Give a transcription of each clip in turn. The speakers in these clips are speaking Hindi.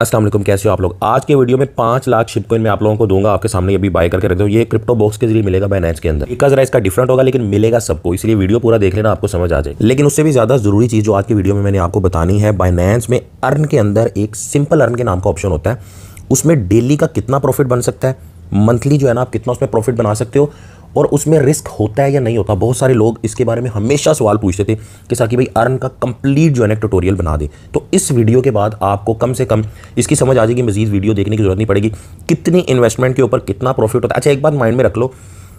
असलम कैसे हो आप लोग आज के वीडियो में पाँच लाख शिप कोइन मैं आप लोगों को दूंगा आपके सामने अभी बाय करके रख दो ये क्रिप्टो बॉक्स के जरिए मिलेगा बैनेंस के अंदर इक्का जरा इसका डिफरेंट होगा लेकिन मिलेगा सबको इसलिए वीडियो पूरा देख लेना आपको समझ आ जाए लेकिन उससे भी ज्यादा जरूरी चीज जो आज की वीडियो में मैंने आपको बतानी है बाइनेंस में अर्न के अंदर एक सिंपल अर्न के नाम का ऑप्शन होता है उसमें डेली का कितना प्रॉफिट बन सकता है मंथली जो है ना आप कितना उसमें प्रॉफिट बना सकते हो और उसमें रिस्क होता है या नहीं होता बहुत सारे लोग इसके बारे में हमेशा सवाल पूछते थे कि साकि भाई अर्न का कंप्लीट जो है ना ट्यूटोरियल बना दे तो इस वीडियो के बाद आपको कम से कम इसकी समझ आ जाएगी मजीद वीडियो देखने की जरूरत नहीं पड़ेगी कितनी इन्वेस्टमेंट के ऊपर कितना प्रॉफिट होता है अच्छा एक बात माइंड में रख लो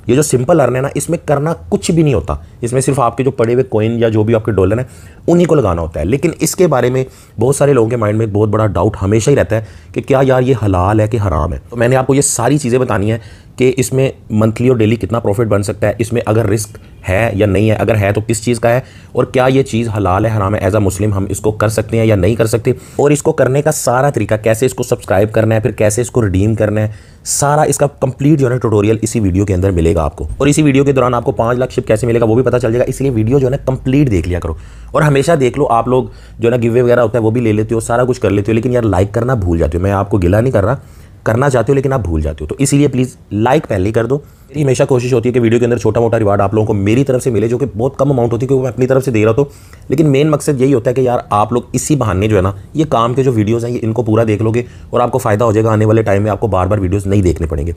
ये जो सिंपल अर्न है ना इसमें करना कुछ भी नहीं होता इसमें सिर्फ आपके जो पड़े हुए कोइन या जो भी आपके डॉलर हैं उन्हीं को लगाना होता है लेकिन इसके बारे में बहुत सारे लोगों के माइंड में बहुत बड़ा डाउट हमेशा ही रहता है कि क्या यार ये हलाल है कि हराम है तो मैंने आपको ये सारी चीज़ें बतानी है कि इसमें मंथली और डेली कितना प्रॉफिट बन सकता है इसमें अगर रिस्क है या नहीं है अगर है तो किस चीज़ का है और क्या ये चीज़ हलाल है हराम है एज अ मुस्लिम हम इसको कर सकते हैं या नहीं कर सकते और इसको करने का सारा तरीका कैसे इसको सब्सक्राइब करना है फिर कैसे इसको रिडीम करना है सारा इसका कंप्लीट जो है ट्यूटोरियल इसी वीडियो के अंदर मिलेगा आपको और इसी वीडियो के दौरान आपको पाँच लाख शिप कैसे मिलेगा वो भी पता चल जाएगा इसलिए वीडियो जो है कंप्लीट देख लिया करो और हमेशा देख लो आप लोग जो है ना गिवे वगैरह होता है वो भी ले लेते हो सारा कुछ कर लेते हो लेकिन यार लाइक करना भूल जाते हो मैं आपको गिला नहीं कर रहा करना चाहते हो लेकिन आप भूल जाते हो तो इसलिए प्लीज़ लाइक पहले ही कर दो मेरी हमेशा कोशिश होती है कि वीडियो के अंदर छोटा मोटा रिवार्ड आप लोगों को मेरी तरफ से मिले जो कि बहुत कम अमाउंट होती है क्योंकि मैं अपनी तरफ से दे रहा तो लेकिन मेन मकसद यही होता है कि यार आप लोग इसी बहाने जो है ना ये काम के जो वीडियोज़ हैं इनको पूरा देख लोगे और आपको फ़ायदा हो जाएगा आने वाले टाइम में आपको बार बार वीडियोज़ नहीं देखने पड़ेंगे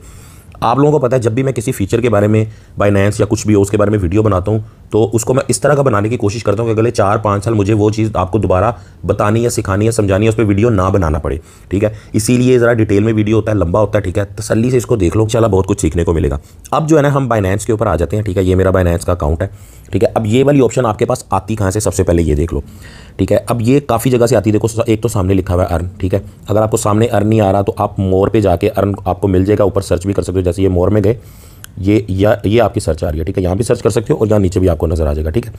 आप लोगों को पता है जब भी मैं किसी फीचर के बारे में बाइनेंस या कुछ भी हो उसके बारे में वीडियो बनाता हूँ तो उसको मैं इस तरह का बनाने की कोशिश करता हूँ कि अगले चार पाँच साल मुझे वो चीज़ आपको दोबारा बतानी या सिखानी या समझानी है उस पर वीडियो ना बनाना पड़े ठीक है इसीलिए ज़रा डिटेल में वीडियो होता है लंबा होता है ठीक है तसली से इसको देख लो चला बहुत कुछ सीखने को मिलेगा अब जो है ना हम बाइनेंस के ऊपर आ जाते हैं ठीक है ये मेरा बाइनेंस का अकाउंट है ठीक है अब ये वाली ऑप्शन आपके पास आती कहाँ से सबसे पहले ये देख लो ठीक है अब ये काफ़ी जगह से आती है देखो एक तो सामने लिखा हुआ है अर्न ठीक है अगर आपको सामने अर्न नहीं आ रहा तो आप मोर पर जाके अर्न आपको मिल जाएगा ऊपर सर्च भी कर सकते हो जैसे ये मोर में गए ये या ये आपकी सर्च आ रही है ठीक है यहाँ भी सर्च कर सकते हो और यहाँ नीचे भी आपको नज़र आ जाएगा ठीक है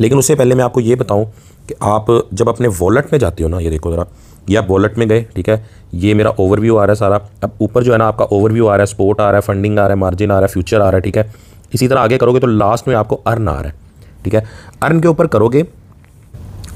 लेकिन उससे पहले मैं आपको ये बताऊँ कि आप जब अपने वॉलेट में जाते हो ना ये देखो ज़रा ये आप वॉलेट में गए ठीक है ये मेरा ओवरव्यू आ रहा है सारा अब ऊपर जो है ना आपका ओवरव्यू आ रहा है स्पोर्ट आ रहा है फंडिंग आ रहा है मार्जिन आ रहा है फ्यूचर आ रहा है ठीक है इसी तरह आगे करोगे तो लास्ट में आपको अर्न आ रहा है ठीक है अर्न के ऊपर करोगे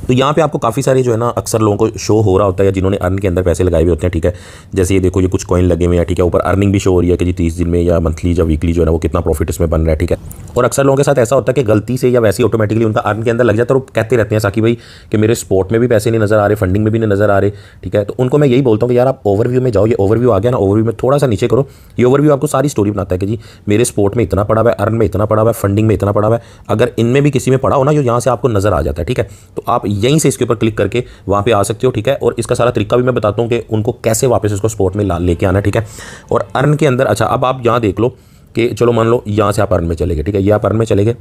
तो यहाँ पे आपको काफ़ी सारे जो है ना अक्सर लोगों को शो हो रहा होता है या जिन्होंने अर्न के अंदर पैसे लगाए हुए होते हैं ठीक है जैसे ये देखो ये कुछ कॉइन लगे हुए हैं ठीक है ऊपर अर्निंग भी शो हो रही है कि जी तीस दिन में या मंथली या वीकली जो है ना वो कितना प्रॉफिट इसमें बन रहा है ठीक है और अक्सर लोगों के साथ ऐसा होता है कि गलती से या वैसे ऑटोमेटिकली उनका अर्न के अंदर लग जाता है और कहते रहते हैं साकी भाई कि मेरे स्पोर्ट में भी पैसे नहीं नज़र आ रहे फंडिंग में भी नहीं नज़र आ रहे ठीक है तो उनको मैं यही बोलता हूँ कि यार आप ओवरव्यू में जाओ ये ओवरव्यू आ गया ना ओवरव्यू में थोड़ा सा नीचे करो ये ओवरव्यू आपको सारी स्टोरी बनाता है कि जी मेरे स्पोर्ट में इतना पड़ा हुआ है अर्न में इतना पड़ा हुआ है फंडिंग में इतना पड़ा हुआ है अगर इनमें भी किसी में पड़ा हो ना जो यहाँ से आपको नज़र आ जाता है ठीक है तो आप यहीं से इसके ऊपर क्लिक करके वहाँ पर आ सकते हो ठीक है और इसका सारा तरीका भी मैं बताता हूँ कि उनको कैसे वापस इसको स्पोर्ट में लेके आना ठीक है और अर्न के अंदर अच्छा अब आप यहाँ देख लो कि चलो मान लो यहाँ से आप अर्न में चले गए ठीक है ये आप अर्न में चले गए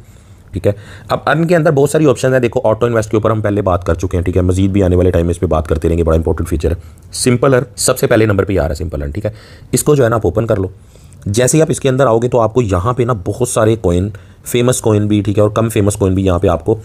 ठीक है अब अर्न के अंदर बहुत सारी ऑप्शन है देखो ऑटो इन्वेस्ट के ऊपर हम पहले बात कर चुके हैं ठीक है मजीद भी आने वाले टाइम में इस पर बात करते रहेंगे बड़ा इंपॉर्टेंट फीचर है सिंपल अर्न सबसे पहले नंबर पर आ रहा है सिंपल अर्न ठीक है इसको जो है ना आप ओपन कर लो जैसे ही आप इसके अंदर आओगे तो आपको यहाँ पे ना बहुत सारे कोइन फेमस कोइन भी ठीक है और कम फेमस कोइन भी यहाँ पे आपको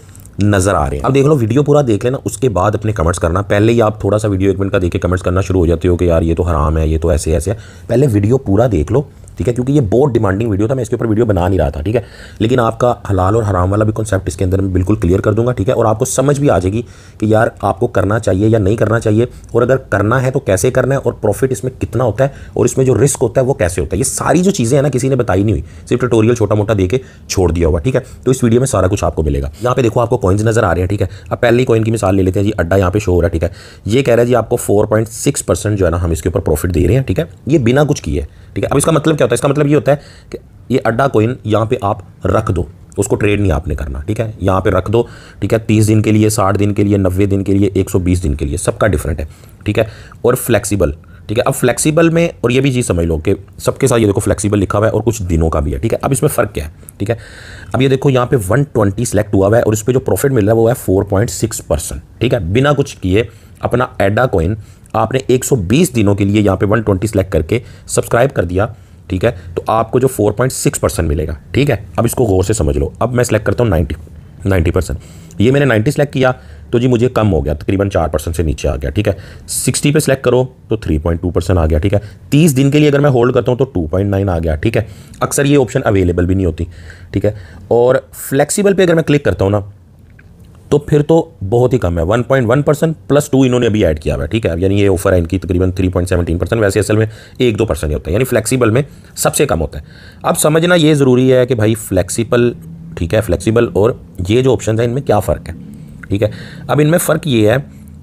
नज़र आ रहे हैं अब देख लो वीडियो पूरा देख लेना उसके बाद अपने कमेंट्स करना पहले ही आप थोड़ा सा वीडियो एक मिनट का देख के कमेंट्स करना शुरू हो जाते हो कि यार ये तो हराम है ये तो ऐसे ऐसे है पहले वीडियो पूरा देख लो ठीक है क्योंकि ये बहुत डिमांडिंग वीडियो था मैं इसके ऊपर वीडियो बना नहीं रहा था ठीक है लेकिन आपका हलाल और हराम वाला भी कॉन्सेप्ट इसके अंदर मैं बिल्कुल क्लियर कर दूंगा ठीक है और आपको समझ भी आ जाएगी कि यार आपको करना चाहिए या नहीं करना चाहिए और अगर करना है तो कैसे करना है और प्रॉफिट इसमें कितना होता है और इसमें जो रिस्क होता है वो कैसे होता है ये सारी जो चीज़ें हैं ना किसी ने बताई नहीं हुई सिर्फ ट्यूटोरियल छोटा मोटा दे छोड़ दिया हुआ ठीक है तो इस वीडियो में सारा कुछ आपको मिलेगा यहाँ पे देखो आपको कॉइन्स नजर आ रहे हैं ठीक है अब पहले कॉइन की मिसाल ले लेते हैं जी अड्डा यहाँ पे शो हो रहा है ठीक है ये कह रहा है जी आपको फोर परसेंट जो है ना हम इसके ऊपर प्रॉफिट दे रहे हैं ठीक है ये बिना कुछ किए ठीक है अब इसका मतलब क्या होता है इसका मतलब ये होता है कि ये अड्डा कोइन यहाँ पे आप रख दो उसको ट्रेड नहीं आपने करना ठीक है यहाँ पे रख दो ठीक है तीस दिन के लिए साठ दिन के लिए नब्बे दिन के लिए एक सौ बीस दिन के लिए सबका डिफरेंट है ठीक है और फ्लेक्सीबल ठीक है अब फ्लेक्सीबल में और ये भी चीज़ समझ लो कि सबके साथ ये देखो फ्लेक्सीबल लिखा हुआ है और कुछ दिनों का भी है ठीक है अब इसमें फ़र्क क्या है ठीक है अब ये देखो यहाँ पे 120 ट्वेंटी हुआ हुआ है और इस पर जो प्रॉफिट मिल रहा है वो है 4.6 परसेंट ठीक है बिना कुछ किए अपना एडा कोइन आपने 120 दिनों के लिए यहाँ पे 120 ट्वेंटी सेलेक्ट करके सब्सक्राइब कर दिया ठीक है तो आपको जो 4.6 परसेंट मिलेगा ठीक है अब इसको गौर से समझ लो अब मैं सेलेक्ट करता हूँ 90 90 परसेंट ये मैंने 90 सेलेक्ट किया तो जी मुझे कम हो गया तकरीबन चार परसेंट से नीचे आ गया ठीक है सिक्सटी पे सेलेक्ट करो तो थ्री पॉइंट टू परसेंट आ गया ठीक है तीस दिन के लिए अगर मैं होल्ड करता हूँ तो टू पॉइंट नाइन आ गया ठीक है अक्सर ये ऑप्शन अवेलेबल भी नहीं होती ठीक है और फ्लैक्सीबल पर अगर मैं क्लिक करता हूँ ना तो फिर तो बहुत ही कम है 1.1 परसेंट प्लस टू इन्होंने अभी ऐड किया हुआ है ठीक है यानी ये ऑफर है इनकी तकरीबन 3.17 परसेंट वैसे असल में एक दो परसेंट होता है यानी फ्लेक्सिबल में सबसे कम होता है अब समझना ये ज़रूरी है कि भाई फ्लेक्सिबल ठीक है फ्लेक्सिबल और ये जो ऑप्शन है इनमें क्या फ़र्क है ठीक है अब इनमें फ़र्क ये है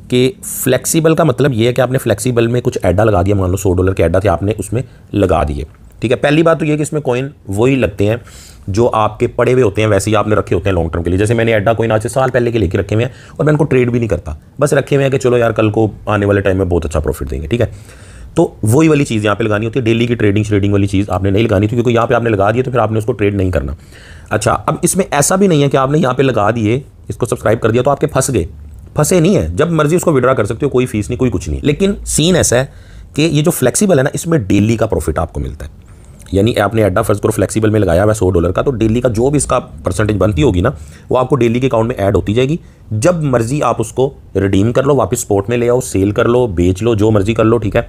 कि फ्लेक्सिबल का मतलब ये है कि आपने फ्लेक्सिबल में कुछ एडा लगा दिया मान लो सौ डॉलर के एडा थे आपने उसमें लगा दिए ठीक है पहली बात तो ये कि इसमें कॉइन वही लगते हैं जो आपके पड़े हुए होते हैं वैसे ही आपने रखे होते हैं लॉन्ग टर्म के लिए जैसे मैंने एड्डा कोइन आज से साल पहले के लेके रखे हुए हैं और मैं इनको ट्रेड भी नहीं करता बस रखे हुए हैं कि चलो यार कल को आने वाले टाइम में बहुत अच्छा प्रॉफिट देंगे ठीक है तो वही वाली चीज़ यहाँ पे लगानी होती है डेली की ट्रेडिंग श्रेडिंग वाली चीज़ आपने नहीं लगानी थी क्योंकि यहाँ पे आपने लगा दिए तो फिर आपने उसको ट्रेड नहीं करना अच्छा अब इसमें ऐसा भी नहीं है कि आपने यहाँ पे लगा दिए इसको सब्सक्राइब कर दिया तो आपके फंस गए फंसे नहीं है जब मर्जी उसको विड्रा कर सकते हो कोई फीस नहीं कोई कुछ नहीं लेकिन सीन ऐसा है कि ये जो फ्लेक्सिबल है ना इसमें डेली का प्रॉफिट आपको मिलता है यानी आपने अड्डा फर्ज करो फ्लेक्सिबल में लगाया हुआ सौ डॉलर का तो डेली का जो भी इसका परसेंटेज बनती होगी ना वो आपको डेली के अकाउंट में ऐड होती जाएगी जब मर्जी आप उसको रिडीम कर लो वापस स्पोर्ट में ले आओ सेल कर लो बेच लो जो मर्जी कर लो ठीक है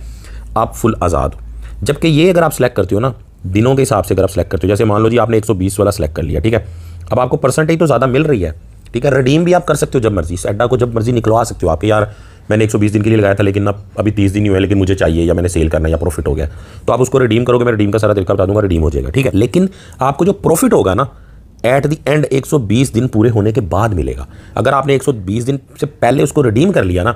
आप फुल आज़ाद हो जबकि ये अगर आप सेलेक्ट करते हो ना दिनों के हिसाब से अगर आप सेलेक्ट करते हो जैसे मान लो जी आपने एक वाला सेलेक्ट कर लिया ठीक है अब आपको परसेंटेज तो ज़्यादा मिल रही है ठीक है रिडीम भी आप कर सकते हो जब मर्जी इस अड्डा को जब मर्जी निकलवा सकते हो आप यार मैंने 120 दिन के लिए लगाया था लेकिन अब अभी 30 दिन ही हुए लेकिन मुझे चाहिए या मैंने सेल करना या प्रॉफिट हो गया तो आप उसको रिडीम करोगे मैं रिडीम का सारा तरीका बता दूंगा रिडीम हो जाएगा ठीक है लेकिन आपको जो प्रॉफिट होगा ना एट द एंड 120 दिन पूरे होने के बाद मिलेगा अगर आपने 120 दिन से पहले उसको रिडीम कर लिया ना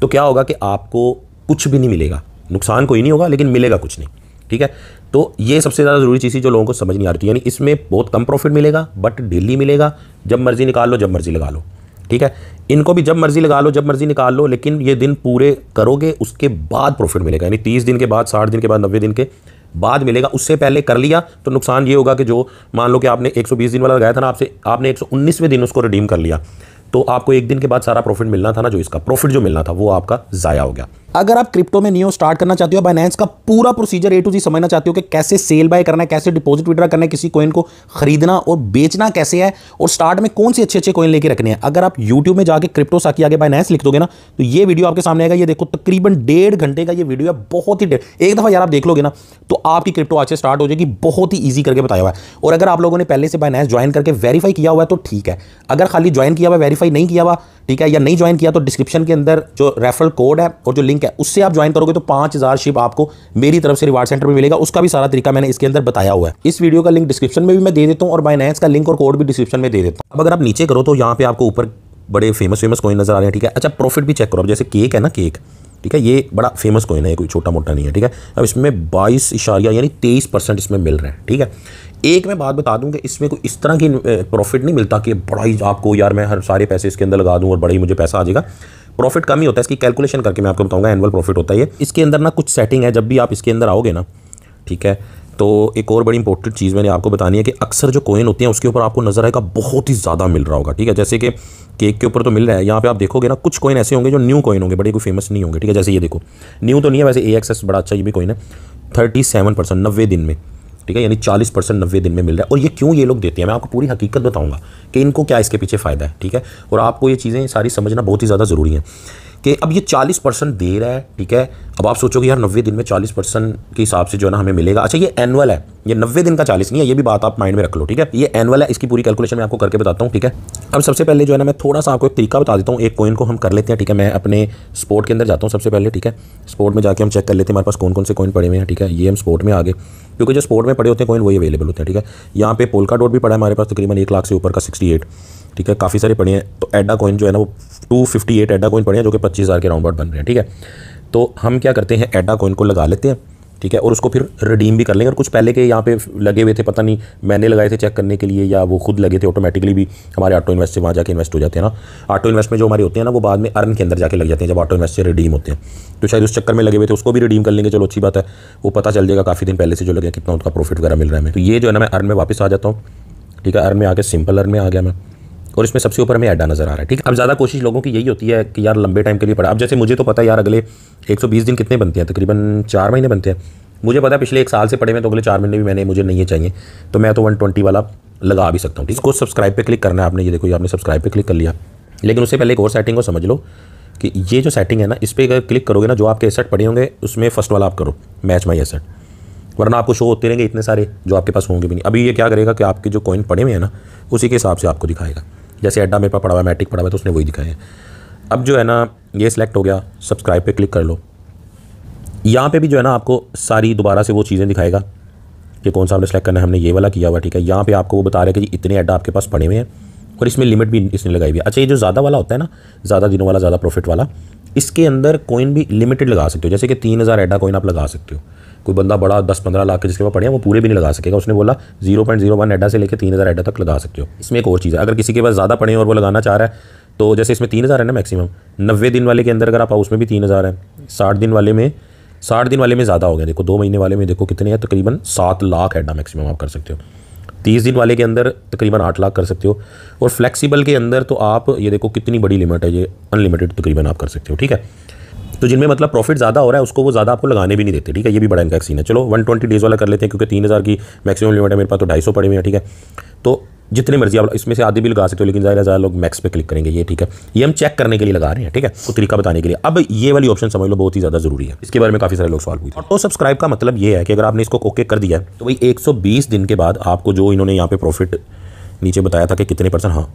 तो क्या होगा कि आपको कुछ भी नहीं मिलेगा नुकसान कोई नहीं होगा लेकिन मिलेगा कुछ नहीं ठीक है तो ये सबसे ज़्यादा ज़रूरी चीज़ है जो लोगों को समझ नहीं आ रही यानी इसमें बहुत कम प्रॉफिट मिलेगा बट डेली मिलेगा जब मर्ज़ी निकाल लो जब मर्ज़ी लगा लो ठीक है इनको भी जब मर्जी लगा लो जब मर्जी निकाल लो लेकिन ये दिन पूरे करोगे उसके बाद प्रॉफिट मिलेगा यानी तीस दिन के बाद साठ दिन के बाद नब्बे दिन के बाद मिलेगा उससे पहले कर लिया तो नुकसान ये होगा कि जो मान लो कि आपने 120 दिन वाला लगाया था ना आपसे आपने 119वें दिन उसको रिडीम कर लिया तो आपको एक दिन के बाद सारा प्रॉफिट मिलना था ना जो इसका प्रॉफिट जो मिलना था वो आपका ज़ाया हो गया अगर आप क्रिप्टो में नियो स्टार्ट करना चाहते हो बाइनेंस का पूरा प्रोसीजर ए टू जी समझना चाहते हो कि कैसे सेल बाय करना है कैसे डिपॉजिट विड्रा करना है किसी कोइन को खरीदना और बेचना कैसे है और स्टार्ट में कौन से अच्छे अच्छे कोइन लेके रखने हैं अगर आप यूट्यूब में जाकर क्रिप्टो साकी आगे बाइनेंस लिख दोगे ना तो ये वीडियो आपके सामने आएगा ये देखो तकरीबन डेढ़ घंटे का ये वीडियो है बहुत ही डेढ़ एक दफ़ा यार आप देख लोगे ना तो आपकी क्रिप्टो आज से स्टार्ट हो जाएगी बहुत ही ईजी करके बताया हुआ है और अगर आप लोगों ने पहले से बाइनेंस ज्वाइन करके वेरीफाई किया हुआ है तो ठीक है अगर खाली ज्वाइन किया हुआ वेरीफाई नहीं किया हुआ ठीक है या नहीं ज्वाइन किया तो डिस्क्रिप्शन के अंदर जो रेफरल कोड है और जो लिंक है उससे आप ज्वाइन करोगे तो पांच हज़ार शिप आपको मेरी तरफ से रिवार्ड सेंटर में मिलेगा उसका भी सारा तरीका मैंने इसके अंदर बताया हुआ है इस वीडियो का लिंक डिस्क्रिप्शन में भी मैं दे देता हूँ और बाइनेंस का लिंक और कोड भी डिस्क्रिप्शन में दे देता हूँ अब अगर आप नीचे करो तो यहाँ पे आपको ऊपर बड़े फेमस फेमस कोई नजर आ रहे हैं ठीक है अच्छा प्रॉफिट भी चेक करो जैसे केक है ना केक ठीक है ये बड़ा फेमस कोइन है कोई छोटा मोटा नहीं है ठीक है अब इसमें बाईस इशारिया यानी तेईस परसेंट इसमें मिल रहे हैं ठीक है एक मैं बात बता दूं कि इसमें कोई इस तरह की प्रॉफिट नहीं मिलता कि बड़ा ही आपको यार मैं हर सारे पैसे इसके अंदर लगा दूँ और बड़ा ही मुझे पैसा आ जाएगा प्रॉफिट कम ही होता है इसकी कैलकुलेशन करके मैं आपको बताऊंगा एनुअल प्रॉफिट होता है ये इसके अंदर ना कुछ सेटिंग है जब भी आप इसके अंदर आओगे ना ठीक है तो एक और बड़ी इंपॉर्टेंट चीज़ मैंने आपको बतानी है कि अक्सर जो कोइन होते हैं उसके ऊपर आपको नज़र आएगा बहुत ही ज़्यादा मिल रहा होगा ठीक है जैसे कि केक के ऊपर तो मिल रहा है यहाँ पे आप देखोगे ना कुछ कोइन ऐसे होंगे जो न्यू कोइन होंगे बड़े कोई फेमस नहीं होंगे ठीक है जैसे ये देखो न्यू तो नहीं है वैसे ए एक्स एस बड़ा अच्छा ये भी कोइन है थर्टी सेवन परसेंट नब्बे दिन में ठीक है यानी चालीस परसेंट नब्बे दिन में मिल रहा है और ये क्यों ये लोग देते हैं मैं आपको पूरी हकीकत बताऊँगा कि इनको क्या इसके पीछे फ़ायदा है ठीक है और आपको ये चीज़ें सारी समझना बहुत ही ज़्यादा ज़रूरी है कि अब ये चालीस परसेंट दे रहा है ठीक है अब आप सोचोगे यार 90 दिन में चालीस परसेंट के हिसाब से जो है ना हमें मिलेगा अच्छा ये एनुअल है ये 90 दिन का चालीस नहीं है ये भी बात आप माइंड में रख लो ठीक है ये एनुअल है इसकी पूरी कैलकुलेशन मैं आपको करके बताता हूँ ठीक है अब सबसे पहले जो है ना मैं थोड़ा सा आपको एक तरीका बता देता हूँ एक कोइन को हम कर लेते हैं ठीक है मैं अपने स्पोर्ट के अंदर जाता हूँ सबसे पहले ठीक है स्पोर्ट में जाकर हम चेक कर लेते हैं हमारे पास कौन कौन से कोइन पड़े हुए हैं ठीक है ये हम स्पोर्ट में आगे क्योंकि जो स्पोर्ट में पड़े होते हैं कोइन वही अवेलेबल होते हैं ठीक है यहाँ पे पोलका डॉट भी पड़ा है हमारे पास तकरीबन एक लाख से ऊपर का सिक्सटी एट ठीक है काफ़ी सारे पड़े हैं तो एडा कोइन जो है ना वो two fifty eight ADA coin पड़े हैं जो कि पच्चीस हज़ार के राउंड आउट बन रहे हैं ठीक है तो हम क्या करते हैं एडा कोइन को लगा लेते हैं ठीक है और उसको फिर रिडीम भी कर लेंगे और कुछ पहले के यहाँ पे लगे हुए थे पता नहीं मैंने लगाए थे चेक करने के लिए या वो खुद लगे थे ऑटोमेटिकली भी हमारे ऑटो इन्वेस्ट से वहाँ जाके इन्वेस्ट हो जाते हैं ना ऑटो इन्वेस्ट में जो हमारे होते हैं ना वो बाद में अर्न के अंदर जाके लग जाते हैं जब ऑटो इन्वेस्ट से रिडीम होते हैं तो शायद उस चक्कर में लगे हुए थे उसको भी रिडीम कर लेंगे चलो अच्छी बात है वो पता चल जाएगा काफ़ी दिन पहले से जो लगे कितना उनका प्रॉफिट वगैरह मिल रहा है मैं तो ये जो है ना मैं अर्न में वापस आ जाता हूँ ठीक है अर्न में आकर सिंपल अर्न में आ गया मैं और इसमें सबसे ऊपर हमें एडा नज़र आ रहा है ठीक है अब ज़्यादा कोशिश लोगों की यही होती है कि यार लंबे टाइम के लिए पढ़ा अब जैसे मुझे तो पता है यार अगले एक दिन कितने बनते हैं तकरीबन चार महीने बनते हैं मुझे पता है पिछले एक साल से पढ़े हुए तो अगले चार महीने भी मैंने मुझे नहीं चाहिए तो मैं तो वन ट्वेंटी वाला लगा भी सकता हूँ ठीक इसको सब्सक्राइब पर क्लिक करना है आपने ये देखो ये आपने सब्सक्राइब पर क्लिक कर लिया लेकिन उससे पहले एक और सेटिंग को समझ लो कि ये जो सेटिंग है ना इस पर अगर क्लिक करोगे ना जो आपके एसेट पड़े होंगे उसमें फर्स्ट वाला आप करो मैच माई एसेट वरना आपको शो होते रहेंगे इतने सारे जो आपके पास होंगे भी नहीं अभी ये क्या करेगा कि आपके जो कॉइन पड़े हुए हैं ना उसी के हिसाब से आपको दिखाएगा जैसे अड्डा मेरे पास पड़ा हुआ है मैट्रिक पड़ा हुआ है तो उसने वही दिखाए हैं अब जो है ना ये सिलेक्ट हो गया सब्सक्राइब पे क्लिक कर लो यहाँ पे भी जो है ना आपको सारी दोबारा से वो चीज़ें दिखाएगा कि कौन सा हमने सेलेक्ट करना है हमने ये वाला किया हुआ ठीक है यहाँ पे आपको वो बता रहे हैं कि इतने अड्डा आपके पास पड़े हुए हैं और इसमें लिमिट भी इसने लगाई हुई है अच्छा ये जो ज़्यादा वाला होता है ना ज़्यादा दिनों वाला ज़्यादा प्रॉफिट वाला इसके अंदर कोइन भी लिमिटेड लगा सकते हो जैसे कि तीन हज़ार एडा कोइन आप लगा सकते हो कोई बंदा बड़ा दस पंद्रह लाख के जिसके पास पड़े हैं वो पूरे भी नहीं लगा सकेगा उसने बोला जीरो पॉइंट जीरो वन एडा से लेकर तीन हज़ार एडा तक लगा सकते हो इसमें एक और चीज़ है अगर किसी के पास ज़्यादा पड़े और वो लगाना चाह रहा है तो जैसे इसमें तीन हज़ार है ना मैक्सिमम नब्बे दिन वाले के अंदर अगर आप हाउस में भी तीन हज़ार है साठ दिन वाले में साठ दिन वाले में ज़्यादा हो गया देखो दो महीने वाले में देखो कितने हैं तकरीबन सात लाख एडा मैक्सिमम आप कर सकते हो तीस दिन वाले के अंदर तकरीबन आठ लाख कर सकते हो और फ्लेक्सिबल के अंदर तो आप ये देखो कितनी बड़ी लिमिट है ये अनलिमिटेड तकरीबन आप कर सकते हो ठीक है तो जिनमें मतलब प्रॉफिट ज़्यादा हो रहा है उसको वो ज़्यादा आपको लगाने भी नहीं देते ठीक है ये भी बड़ा इनका सीन है चलो वन ट्वेंटी डेज़ वाला कर लेते हैं क्योंकि तीन हज़ार की मैक्सिमम लिमिट है मेरे पास तो ढाई सौ पड़े हुए हैं ठीक है तो जितनी मर्जी आप इसमें से आधे भी लगा सकते हो लेकिन ज़्यादा ज़्यादा लोग मैक्स पे क्लिक करेंगे ये ठीक है ये हम चेक करने के लिए लगा रहे हैं ठीक है तो तरीका बताने के लिए अब ये वाली ऑप्शन समझ लो बहुत ही ज़्यादा जरूरी है इसके बारे में काफ़ी सारे लोग सवाल पूछते हैं ऑटो सब्सक्राइब का मतलब ये है कि अगर आपने इसको ओके कर दिया तो भाई एक दिन के बाद आपको जो इन्होंने यहाँ पर प्रॉफिट नीचे बताया था कि कितने परसेंट हाँ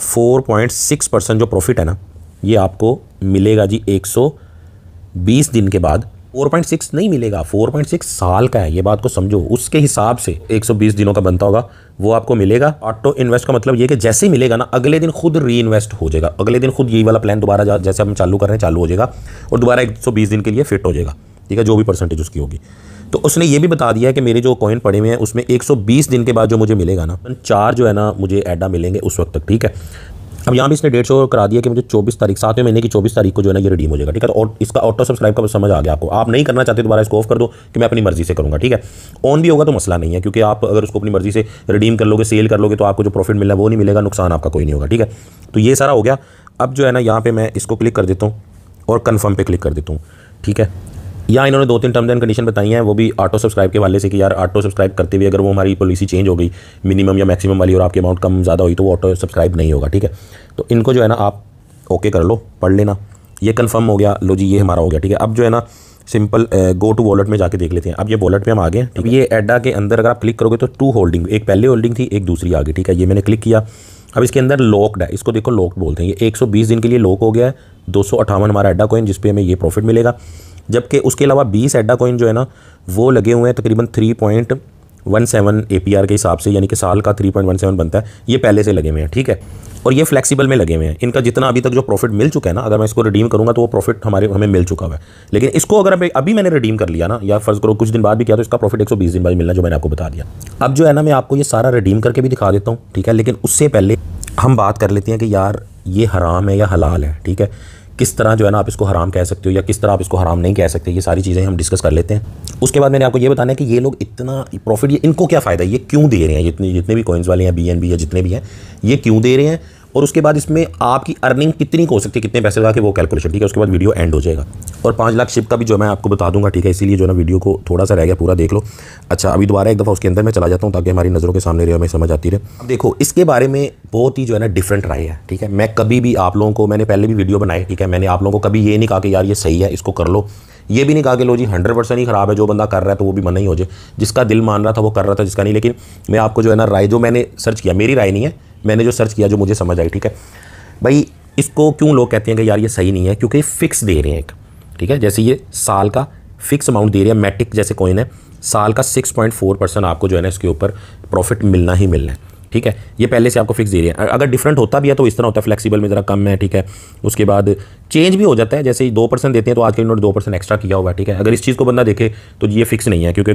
फोर परसेंट जो प्रॉफिट है ना ये आपको मिलेगा जी 120 दिन के बाद 4.6 नहीं मिलेगा 4.6 साल का है ये बात को समझो उसके हिसाब से 120 दिनों का बनता होगा वो आपको मिलेगा ऑटो इन्वेस्ट का मतलब ये कि जैसे ही मिलेगा ना अगले दिन खुद री इन्वेस्ट हो जाएगा अगले दिन खुद यही वाला प्लान दोबारा जैसे हम चालू कर रहे हैं चालू हो जाएगा और दोबारा एक दिन के लिए फिट हो जाएगा ठीक है जो भी परसेंटेज उसकी होगी तो उसने ये भी बता दिया है कि मेरे जो कॉइन पड़े हुए हैं उसमें 120 दिन के बाद जो मुझे मिलेगा ना चार जो है ना मुझे एडा मिलेंगे उस वक्त तक ठीक है अब यहाँ भी इसने डेट सौ करा दिया कि मुझे चौबीस तारीख सातवें महीने की चौबीस तारीख को जो है ना ये रिडीम हो जाएगा ठीक है तो और इसका ऑटो सब्सक्राइब का समझ आ गया आपको आप नहीं करना चाहते दोबारा इसको ऑफ कर दो कि मैं अपनी मर्जी से करूँगा ठीक है ऑन भी होगा तो मसला नहीं है क्योंकि आप अगर उसको अपनी मर्जी से रिडीम कर लोगे सेल कर लोगे तो आपको जो प्रॉफिट मिला वो नहीं मिलेगा नुकसान आपका कोई नहीं होगा ठीक है तो ये सारा हो गया अब जो है ना यहाँ पर मैं इसको क्लिक कर देता हूँ और कन्फर्म पर क्लिक कर देता हूँ ठीक है या इन्होंने दो तीन टर्म्स एंड कंडीशन बताई हैं वो भी ऑटो सब्सक्राइब के वाले से कि यार ऑटो सब्सक्राइब करते हुए अगर वो हमारी पॉलिसी चेंज हो गई मिनिमम या मैक्सिमम वाली और आपकी अमाउंट कम ज़्यादा हुई तो वो ऑटो सब्सक्राइब नहीं होगा ठीक है तो इनको जो है ना आप ओके कर लो पढ़ लेना ये कन्फर्म हो गया लो जी ये हमारा हो गया ठीक है अब जो है ना सिंपल गो टू वॉलेट में जाके देख लेते हैं अब ये वॉलेट में हम आ गए अब ये एडा के अंदर अगर आप क्लिक करोगे तो टू होल्डिंग एक पहले होल्डिंग थी एक दूसरी आ गई ठीक है ये मैंने क्लिक किया अब इसके अंदर लॉकड है इसको देखो लॉकड बोलते हैं ये 120 दिन के लिए लॉक हो गया है दो हमारा एडा कोइन जिसपे हमें ये प्रॉफिट मिलेगा जबकि उसके अलावा बीस एडा कोइन जो है ना वो लगे हुए हैं तकरीबन three point one seven A P R के हिसाब से यानी कि साल का थ्री पॉइंट वन सेवन बनता है ये पहले से लगे हुए हैं ठीक है और ये फ्लेक्सिबल में लगे हुए हैं इनका जितना अभी तक जो प्रॉफिट मिल चुका है ना अगर मैं इसको रिडीम करूँगा तो वो प्रॉफिट हमारे हमें मिल चुका हुआ है लेकिन इसको अगर अभी मैंने रिडीम कर लिया ना या फर्ज करो कुछ दिन बाद भी किया तो इसका प्रॉफिट एक सौ बीस दिन बाद मिलना जो मैंने आपको बता दिया अब जो है ना मैं आपको ये सारा रिडीम करके भी दिखा देता हूँ ठीक है लेकिन उससे पहले हम बात कर लेते हैं कि यार ये हराम है या हलाल है ठीक है किस तरह जो है ना आप इसको हराम कह सकते हो या किस तरह आप इसको हराम नहीं कह सकते ये सारी चीज़ें हम डिस्कस कर लेते हैं उसके बाद मैंने आपको ये बताना है कि ये लोग इतना प्रॉफिट ये इनको क्या फ़ायदा है ये क्यों दे रहे हैं जितने जितने भी कॉइन्स वाले हैं बी एन बी या जितने भी हैं ये क्यों दे रहे हैं और उसके बाद इसमें आपकी अर्निंग कितनी हो सकती है कितने पैसे लगा के वो कैलकुलेशन ठीक है उसके बाद वीडियो एंड हो जाएगा और पाँच लाख शिप का भी जो मैं आपको बता दूंगा ठीक है इसीलिए जो ना वीडियो को थोड़ा सा रह गया पूरा देख लो अच्छा अभी दोबारा एक दफ़ा उसके अंदर मैं चला जाता हूँ ताकि हमारी नज़रों के सामने रहे हमें समझ आती रहे अब देखो इसके बारे में बहुत ही जो है ना डिफरेंट राय है ठीक है मैं कभी भी आप लोगों को मैंने पहले भी वीडियो बनाई ठीक है मैंने आप लोगों को कभी ये नहीं कहा कि यार ये सही है इसको कर लो ये भी नहीं कहा कि लो जी हंड्रेड परसेंट ही ख़राब है जो बंदा कर रहा है तो वो भी मना ही हो जाए जिसका दिल मान रहा था वो कर रहा था जिसका नहीं लेकिन मैं आपको जो है ना राय जो मैंने सर्च किया मेरी राय नहीं है मैंने जो सर्च किया जो मुझे समझ आई ठीक है भाई इसको क्यों लोग कहते हैं कि यार ये सही नहीं है क्योंकि फ़िक्स दे रहे हैं एक ठीक है जैसे ये साल का फिक्स अमाउंट दे रहे हैं मैटिक जैसे कॉइन है साल का 6.4 परसेंट आपको जो है ना इसके ऊपर प्रॉफिट मिलना ही मिलना है ठीक है ये पहले से आपको फिक्स दे रही है अगर डिफरेंट होता भी है तो इस तरह होता है फ्लेक्सिबल में ज़रा कम है ठीक है उसके बाद चेंज भी हो जाता है जैसे दो परसेंट देते हैं तो आज के इन्होंने दो परसेंट एक्स्ट्रा किया हुआ है ठीक है अगर इस चीज़ को बंदा देखे तो ये फिक्स नहीं है क्योंकि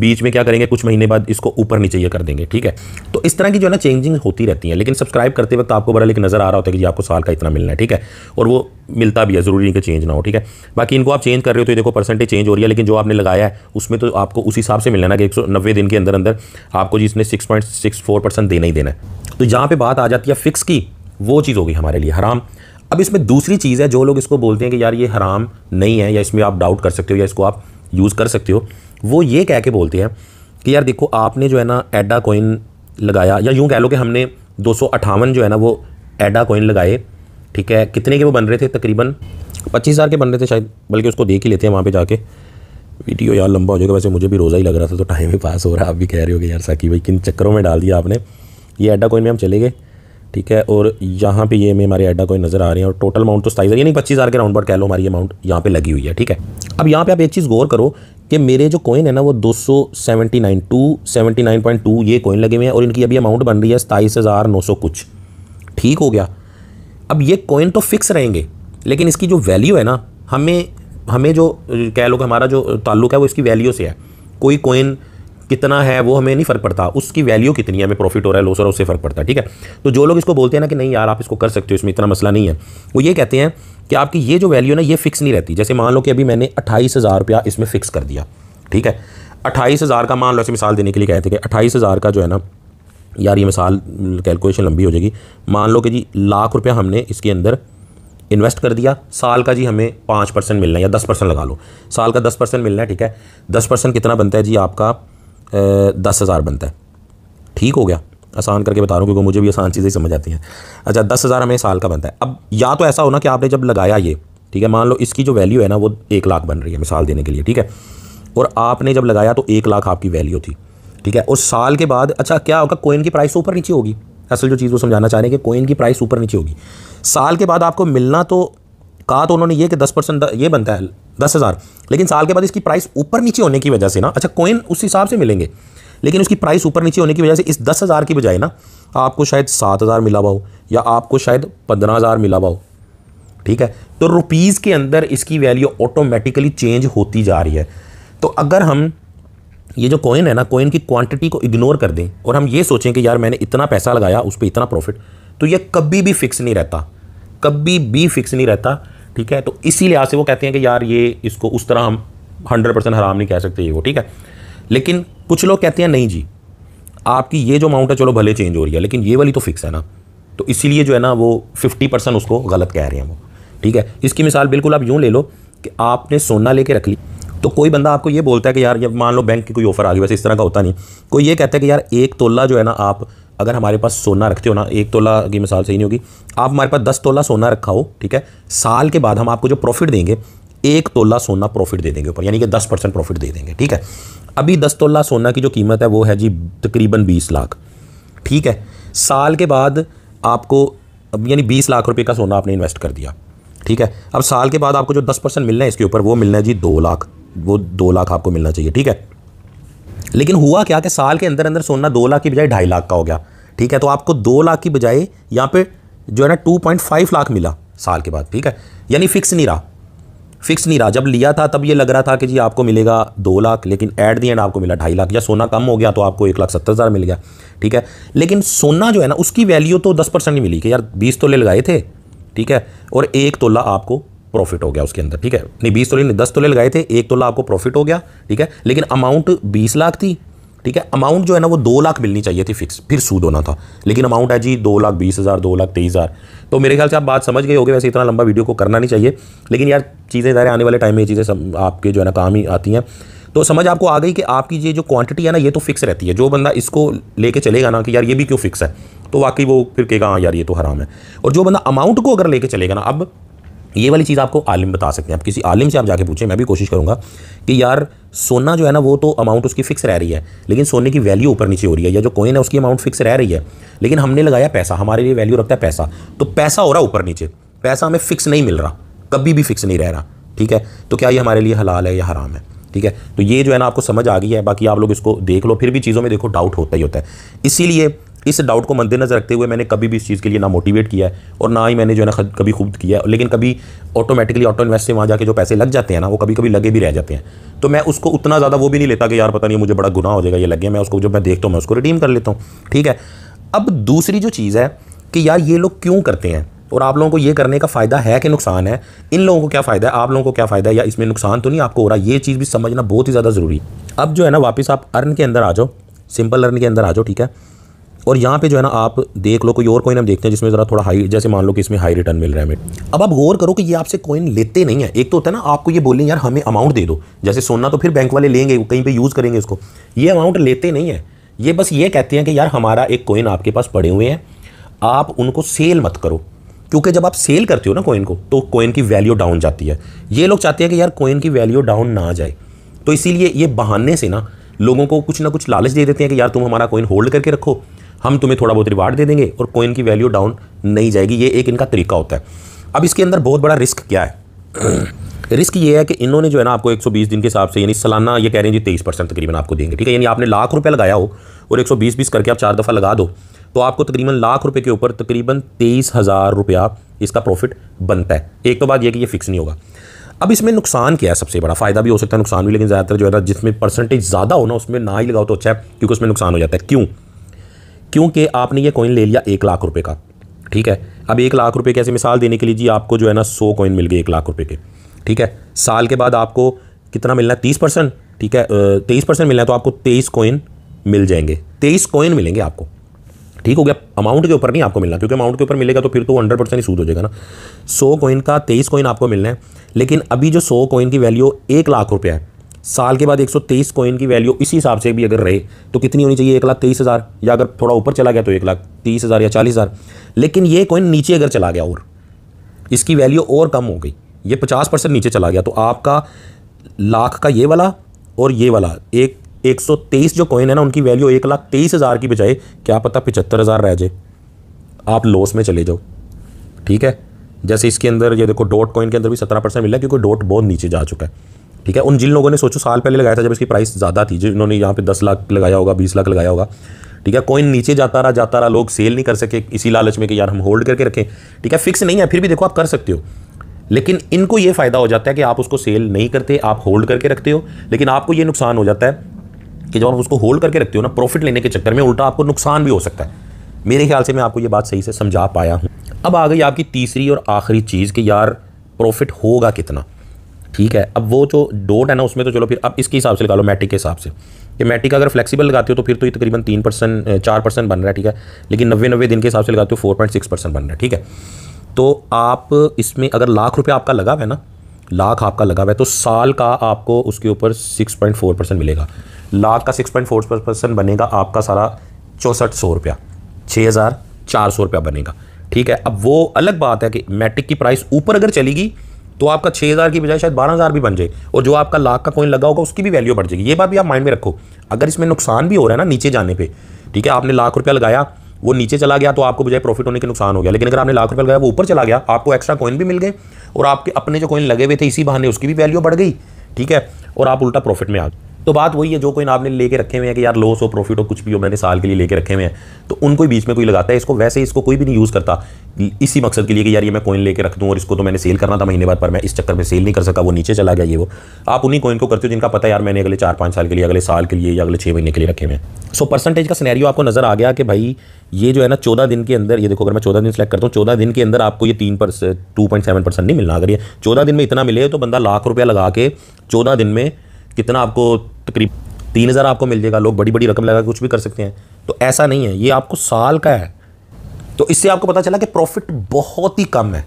बीच में क्या करेंगे कुछ महीने बाद इसको ऊपर नीचे ये कर देंगे ठीक है तो इस तरह की जो है ना चेंजिंग होती रहती है लेकिन सब्सक्राइब करते वक्त आपको बड़ा लेकिन नज़र आ रहा होता है कि आपको साल का इतना मिलना है ठीक है और वो मिलता भी है ज़रूरी नहीं कि चेंज ना हो ठीक है बाकी इनको आप चेंज कर रहे हो तो देखो परसेंटेज चेंज हो रही है लेकिन जो आपने लगाया है उसमें तो आपको उस हिसाब से मिलना ना कि एक दिन के अंदर अंदर आपको जिसने six point six four percent देना ही देना है तो जहाँ पर बात आ जाती है फिक्स की वो चीज़ होगी हमारे लिए हराम अब इसमें दूसरी चीज़ है जो लोग इसको बोलते हैं कि यार ये हराम नहीं है या इसमें आप डाउट कर सकते हो या इसको आप यूज़ कर सकते हो वो ये कह के बोलते हैं कि यार देखो आपने जो है ना एडा कोइन लगाया या यूँ कह लो कि हमने दो जो है ना वो एडा कोइन लगाए ठीक है कितने के वो बन रहे थे तकरीबन पच्चीस हज़ार के बन रहे थे शायद बल्कि उसको देख ही लेते हैं वहाँ पर जाके वीडियो यार लंबा हो जाएगा वैसे मुझे भी रोज़ा ही लग रहा था तो टाइम ही पास हो रहा है आप भी कह रहे हो कि यार साकी भाई किन चक्करों में डाल दिया आपने ये एडा कोइन में हम चले गए ठीक है और यहाँ पे ये में हमारे एडा कोई नज़र आ रहे हैं और टोटल अमाउंट तो सताईस यानी पच्चीस हज़ार के राउंड पर कह लो हमारी अमाउंट यहाँ पे लगी हुई है ठीक है अब यहाँ पे आप एक चीज़ गौर करो कि मेरे जो कोइन है ना वो दो सौ seventy nine two nine point two ये कोइन लगे हुए हैं और इनकी अभी अमाउंट बन रही है सताईस हज़ार नौ सौ कुछ ठीक हो गया अब ये कोइन तो फिक्स रहेंगे लेकिन इसकी जो वैल्यू है ना हमें हमें जो कह लो हमारा जो ताल्लुक है वो इसकी वैल्यू से है कोई कोइन कितना है वो हमें नहीं फ़र्क पड़ता उसकी वैल्यू कितनी है हमें प्रॉफिट हो रहा है लॉस हो रहा है उससे फ़र्क पड़ता है ठीक है तो जो लोग इसको बोलते हैं ना कि नहीं यार आप इसको कर सकते हो इसमें इतना मसला नहीं है वो ये कहते हैं कि आपकी ये जो वैल्यू ना ये फिक्स नहीं रहती जैसे मान लो कि अभी मैंने अट्ठाईस हज़ार रुपया इसमें फ़िक्स कर दिया ठीक है अट्ठाईस हज़ार का मान लो ऐसे मिसाल देने के लिए कहते थे कि अट्ठाईस हज़ार का जो है ना यार ये मिसाल कैलकुलेशन लंबी हो जाएगी मान लो कि जी लाख रुपया हमने इसके अंदर इन्वेस्ट कर दिया साल का जी हमें पाँच परसेंट मिलना है या दस परसेंट लगा लो साल का दस परसेंट मिलना है ठीक है दस परसेंट कितना बनता है जी आपका दस हज़ार बनता है ठीक हो गया आसान करके बता रहा हूँ क्योंकि मुझे भी आसान चीज़ें समझ आती हैं अच्छा दस हज़ार हमें साल का बनता है अब या तो ऐसा होना कि आपने जब लगाया ये ठीक है मान लो इसकी जो वैल्यू है ना वो एक लाख बन रही है मिसाल देने के लिए ठीक है और आपने जब लगाया तो एक लाख आपकी वैल्यू थी ठीक है और साल के बाद अच्छा क्या होगा कोइन की प्राइस ऊपर नीचे होगी असल जो चीज़ वो समझाना चाह रहे हैं कि कोइन की प्राइस ऊपर नीचे होगी साल के बाद आपको मिलना तो कहा तो उन्होंने ये कि दस परसेंट ये बनता है दस हज़ार लेकिन साल के बाद इसकी प्राइस ऊपर नीचे होने की वजह से ना अच्छा कोइन उस हिसाब से मिलेंगे लेकिन उसकी प्राइस ऊपर नीचे होने की वजह से इस दस हज़ार की बजाय ना आपको शायद सात हज़ार मिला हुआ हो या आपको शायद पंद्रह हज़ार मिला हुआ हो ठीक है तो रुपीज़ के अंदर इसकी वैल्यू ऑटोमेटिकली चेंज होती जा रही है तो अगर हम ये जो कोइन है ना कोइन की क्वान्टिटी को इग्नोर कर दें और हम ये सोचें कि यार मैंने इतना पैसा लगाया उस पर इतना प्रॉफिट तो ये कभी भी फिक्स नहीं रहता कभी भी फिक्स नहीं रहता ठीक है तो इसी लिहाज से वो कहते हैं कि यार ये इसको उस तरह हम हंड्रेड परसेंट हराम नहीं कह सकते ये वो ठीक है लेकिन कुछ लोग कहते हैं नहीं जी आपकी ये जो अमाउंट है चलो भले चेंज हो रही है लेकिन ये वाली तो फिक्स है ना तो इसीलिए जो है ना वो फिफ्टी परसेंट उसको गलत कह रहे हैं वो ठीक है इसकी मिसाल बिल्कुल आप यूँ ले लो कि आपने सोना लेके रख ली तो कोई बंदा आपको ये बोलता है कि यार जब मान लो बैंक की कोई ऑफर आ गई वैसे इस तरह का होता नहीं कोई ये कहता है कि यार एक तोला जो है ना आप अगर हमारे पास सोना रखते हो ना एक तोला की मिसाल सही नहीं होगी आप हमारे पास दस तोला सोना रखा हो ठीक है साल के बाद हम आपको जो प्रॉफिट देंगे एक तोला सोना प्रॉफिट दे देंगे ऊपर यानी कि दस परसेंट प्रॉफिट दे देंगे ठीक है अभी दस तोला सोना की जो कीमत है वो है जी तकरीबन बीस लाख ठीक है साल के बाद आपको यानी बीस लाख रुपये का सोना आपने इन्वेस्ट कर दिया ठीक है अब साल के बाद आपको जो दस परसेंट मिलना है इसके ऊपर वो मिलना है जी दो लाख वो दो लाख आपको मिलना चाहिए ठीक है लेकिन हुआ क्या कि साल के अंदर अंदर सोना दो लाख की बजाय ढाई लाख का हो गया ठीक है तो आपको दो लाख की बजाय यहाँ पे जो है ना टू पॉइंट फाइव लाख मिला साल के बाद ठीक है यानी फिक्स नहीं रहा फिक्स नहीं रहा जब लिया था तब ये लग रहा था कि जी आपको मिलेगा दो लाख लेकिन एट दी एंड आपको मिला ढाई लाख या सोना कम हो गया तो आपको एक लाख सत्तर हज़ार मिल गया ठीक है लेकिन सोना जो है ना उसकी वैल्यू तो दस परसेंट ही मिली कि यार बीस तोले लगाए थे ठीक है और एक तोला आपको प्रॉफिट हो गया उसके अंदर ठीक है नहीं बीस तोले नहीं दस तोले लगाए थे एक तोला आपको प्रॉफिट हो गया ठीक है लेकिन अमाउंट बीस लाख थी ठीक है अमाउंट जो है ना वो दो लाख मिलनी चाहिए थी फिक्स फिर सूद होना था लेकिन अमाउंट है जी दो लाख बीस हज़ार दो लाख तेईस हज़ार तो मेरे ख्याल से आप बात समझ गए होगे वैसे इतना लंबा वीडियो को करना नहीं चाहिए लेकिन यार चीज़ें ज़ाहिर आने वाले टाइम में ये चीज़ें आपके जो है ना काम ही आती हैं तो समझ आपको आ गई कि आपकी ये जो क्वांटिटी है ना ये तो फिक्स रहती है जो बंदा इसको लेके चलेगा ना कि यार ये भी क्यों फिक्स है तो वाकई वो फिर कहेगा हाँ यार ये तो हराम है और जो बंदा अमाउंट को अगर लेके चलेगा ना अब ये वाली चीज़ आपको आलिम बता सकते हैं आप किसी आलिम से आप जाके पूछें मैं भी कोशिश करूँगा कि यार सोना जो है ना वो तो अमाउंट उसकी फिक्स रह रही है लेकिन सोने की वैल्यू ऊपर नीचे हो रही है या जो कोइन है उसकी अमाउंट फिक्स रह रही है लेकिन हमने लगाया पैसा हमारे लिए वैल्यू रखता है पैसा तो पैसा हो रहा ऊपर नीचे पैसा हमें फिक्स नहीं मिल रहा कभी भी फिक्स नहीं रह रहा ठीक है तो क्या ये हमारे लिए हलाल है या हराम है ठीक है तो ये जो है ना आपको समझ आ गई है बाकी आप लोग इसको देख लो फिर भी चीज़ों में देखो डाउट होता ही होता है इसीलिए इस डाउट को मद्देनजर रखते हुए मैंने कभी भी इस चीज़ के लिए ना मोटिवेट किया है और ना ही मैंने जो है ना कभी खुद किया है लेकिन कभी ऑटोमेटिकली ऑटो इन्वेस्ट से वहाँ जाके जो पैसे लग जाते हैं ना वो कभी कभी लगे भी रह जाते हैं तो मैं उसको उतना ज़्यादा वो भी नहीं लेता कि यार पता नहीं मुझे बड़ा गुना हो जाएगा ये लगे मैं उसको जब मैं देखता हूँ मैं उसको रिडीम कर लेता हूँ ठीक है अब दूसरी जो चीज़ है कि यार ये लोग क्यों करते हैं और आप लोगों को ये करने का फ़ायदा है कि नुकसान है इन लोगों को क्या फ़ायदा है आप लोगों को क्या फ़ायदा है या इसमें नुकसान तो नहीं आपको हो रहा ये चीज़ भी समझना बहुत ही ज़्यादा ज़रूरी अब जो है ना वापस आप अर्न के अंदर आ जाओ सिंपल अर्न के अंदर आ जाओ ठीक है और यहाँ पे जो है ना आप देख लो कोई और कोइन हम देखते हैं जिसमें ज़रा थोड़ा हाई जैसे मान लो कि इसमें हाई रिटर्न मिल रहा है हमें अब आप गौर करो कि ये आपसे कोइन लेते नहीं है एक तो होता है ना आपको ये बोलें यार हमें अमाउंट दे दो जैसे सोना तो फिर बैंक वाले लेंगे कहीं पर यूज़ करेंगे उसको ये अमाउंट लेते नहीं है ये बस ये कहते हैं कि यार हमारा एक कोइन आपके पास पड़े हुए हैं आप उनको सेल मत करो क्योंकि जब आप सेल करते हो ना कोइन को तो कोइन की वैल्यू डाउन जाती है ये लोग चाहते हैं कि यार कोइन की वैल्यू डाउन ना जाए तो इसीलिए ये बहाने से ना लोगों को कुछ ना कुछ लालच दे देते हैं कि यार तुम हमारा कोइन होल्ड करके रखो हम तुम्हें थोड़ा बहुत रिवार्ड दे देंगे और कोइन की वैल्यू डाउन नहीं जाएगी ये एक इनका तरीका होता है अब इसके अंदर बहुत बड़ा रिस्क क्या है रिस्क ये है कि इन्होंने जो है ना आपको 120 दिन के हिसाब से यानी सालाना ये कह रहे हैं जी 23 परसेंट तकरीबन आपको देंगे ठीक है यानी आपने लाख रुपए लगाया हो और 120 बीस करके आप चार दफ़ा लगा दो तो आपको तकरीबन लाख रुपए के ऊपर तकरीबन तेईस हज़ार रुपया इसका प्रॉफिट बनता है एक तो बात यह कि ये फिक्स नहीं होगा अब इसमें नुकसान क्या है सबसे बड़ा फ़ायदा भी हो सकता है नुकसान भी लेकिन ज़्यादातर जो है ना जिसमें परसेंटेज ज़्यादा हो ना उसमें ना ही लगाओ तो अच्छा है क्योंकि उसमें नुकसान हो जाता है क्यों क्योंकि आपने ये कॉइन ले लिया एक लाख रुपये का ठीक है अब एक लाख रुपये की ऐसी मिसाल देने के लिए जी आपको जो है ना सौ कॉइन मिल गए एक लाख रुपये के ठीक है साल के बाद आपको कितना मिलना है तीस परसेंट ठीक है तेईस परसेंट मिलना है तो आपको तेईस कॉइन मिल जाएंगे तेईस कॉइन मिलेंगे आपको ठीक हो गया अमाउंट के ऊपर नहीं आपको मिलना क्योंकि अमाउंट के ऊपर मिलेगा तो फिर तो हंड्रेड परसेंट ही सूद हो जाएगा ना सौ कॉइन का तेईस कॉइन आपको मिलना है लेकिन अभी जो सौ कॉइन की वैल्यू एक लाख रुपया है साल के बाद 123 कॉइन की वैल्यू इसी हिसाब से भी अगर रहे तो कितनी होनी चाहिए एक लाख तेईस हज़ार या अगर थोड़ा ऊपर चला गया तो एक लाख तीस हज़ार या चालीस हज़ार लेकिन ये कॉइन नीचे अगर चला गया और इसकी वैल्यू और कम हो गई ये पचास परसेंट नीचे चला गया तो आपका लाख का ये वाला और ये वाला एक एक सौ तेईस जो कॉइन है ना उनकी वैल्यू एक लाख तेईस हज़ार की बजाय क्या पता पचहत्तर हज़ार रह जाए आप लॉस में चले जाओ ठीक है जैसे इसके अंदर ये देखो डॉट कॉइन के अंदर भी सत्रह परसेंट मिला क्योंकि डॉट बहुत नीचे जा चुका है ठीक है उन जिन लोगों ने सोचो साल पहले लगाया था जब इसकी प्राइस ज़्यादा थी जिन्होंने यहाँ पे दस लाख लगाया होगा बीस लाख लगाया होगा ठीक है कोई नीचे जाता रहा जाता रहा लोग सेल नहीं कर सके इसी लालच में कि यार हम होल्ड करके रखें ठीक है फिक्स नहीं है फिर भी देखो आप कर सकते हो लेकिन इनको ये फ़ायदा हो जाता है कि आप उसको सेल नहीं करते आप होल्ड करके रखते हो लेकिन आपको ये नुकसान हो जाता है कि जब आप उसको होल्ड करके रखते हो ना प्रॉफिट लेने के चक्कर में उल्टा आपको नुकसान भी हो सकता है मेरे ख्याल से मैं आपको ये बात सही से समझा पाया हूँ अब आ गई आपकी तीसरी और आखिरी चीज़ कि यार प्रॉफिट होगा कितना ठीक है अब वो जो डोट है ना उसमें तो चलो फिर अब इसके हिसाब से लगा लो मैट्रिक के हिसाब से कि मैट्रिक अगर फ्लेक्सिबल लगाते हो तो फिर तो ये तकरीबन तीन परसेंट चार परसेंट बन रहा है ठीक है लेकिन नब्बे नब्बे दिन के हिसाब से लगाते हो फोर पॉइंट सिक्स परसेंट बन रहा है ठीक है तो आप इसमें अगर लाख रुपये आपका लगा हुआ है ना लाख आपका लगा हुआ है तो साल का आपको उसके ऊपर सिक्स पॉइंट फोर परसेंट मिलेगा लाख का सिक्स पॉइंट फोर परसेंट बनेगा आपका सारा चौंसठ सौ रुपया छः हज़ार चार सौ रुपया बनेगा ठीक है अब वो अलग बात है कि मैट्रिक की प्राइस ऊपर अगर चलेगी तो आपका छः हज़ार की बजाय शायद बारह हज़ार भी बन जाए और जो आपका लाख का कोइन लगा होगा उसकी भी वैल्यू बढ़ जाएगी ये बात भी आप माइंड में रखो अगर इसमें नुकसान भी हो रहा है ना नीचे जाने पर ठीक है आपने लाख रुपया लगाया वो नीचे चला गया तो आपको बजाय प्रॉफिट होने के नुकसान हो गया लेकिन अगर आपने लाख रुपया लगाया वो ऊपर चला गया आपको एक्स्ट्रा कॉइन भी मिल गए और आपके अपने जो कॉइन लगे हुए थे इसी बहाने उसकी भी वैल्यू बढ़ गई ठीक है और आप उल्टा प्रॉफिट में आ गए तो बात वही है जो कोई आपने लेके रखे हुए हैं कि यार लॉस हो प्रॉफिट हो कुछ भी हो मैंने साल के लिए लेके रखे हुए हैं तो उनको ही बीच में कोई लगाता है इसको वैसे इसको कोई भी नहीं यूज़ करता इसी मकसद के लिए कि यार ये मैं कॉइन लेके रख दूँ और इसको तो मैंने सेल करना था महीने बाद पर मैं इस चक्कर में सेल नहीं कर सका वो नीचे चला गया ये वो आप उन्हीं कॉइन को करते हो जिनका पता है यार मैंने अगले चार पाँच साल के लिए अगले साल के लिए या अगले छः महीने के लिए रखे हुए हैं सो परसेंटेज का सैनैरियो आपको नजर आ गया कि भाई ये जो है ना चौदह दिन के अंदर ये देखो अगर मैं चौदह दिन सेलेक्ट करता हूँ चौदह दिन के अंदर आपको ये तीन percent two point seven percent नहीं मिलना अगर ये चौदह दिन में इतना मिले तो बंदा लाख रुपया लगा के चौदह दिन में कितना आपको तकरीब तीन हज़ार आपको मिल जाएगा लोग बड़ी बड़ी रकम लगा कुछ भी कर सकते हैं तो ऐसा नहीं है ये आपको साल का है तो इससे आपको पता चला कि प्रॉफिट बहुत ही कम है